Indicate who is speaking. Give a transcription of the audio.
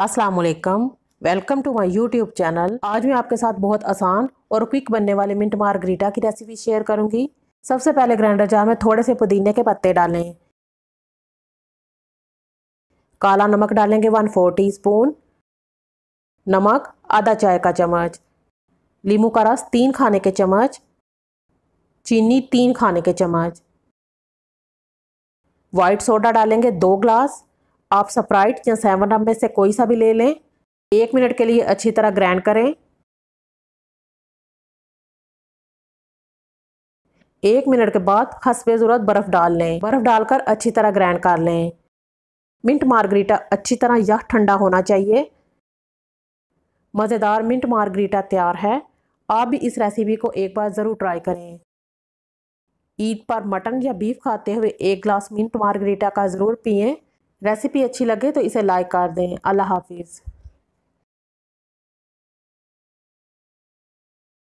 Speaker 1: असलकम welcome to my YouTube channel आज मैं आपके साथ बहुत आसान और क्विक बनने वाले मिंट मार्गरीटा की रेसिपी शेयर करूंगी सबसे पहले ग्राइंडर जार में थोड़े से पुदीने के पत्ते डालें काला नमक डालेंगे वन फोर टी स्पून नमक आधा चाय का चम्मच लीमू का रस तीन खाने के चम्मच चीनी तीन खाने के चम्मच वाइट सोडा डालेंगे दो ग्लास आप सप्राइट या सेवन अप में से कोई सा भी ले लें एक मिनट के लिए अच्छी तरह ग्राइंड करें एक मिनट के बाद हंसपे ज़रूरत बर्फ़ डाल लें बर्फ़ डालकर अच्छी तरह ग्राइंड कर लें मिंट मार्गरीटा अच्छी तरह यह ठंडा होना चाहिए मज़ेदार मिंट मार्गरीटा तैयार है आप भी इस रेसिपी को एक बार ज़रूर ट्राई करें ईद पर मटन या बीफ खाते हुए एक ग्लास मिंट मार्गरीटा का ज़रूर पिएं रेसिपी अच्छी लगे तो इसे लाइक कर दें अल्लाह हाफिज़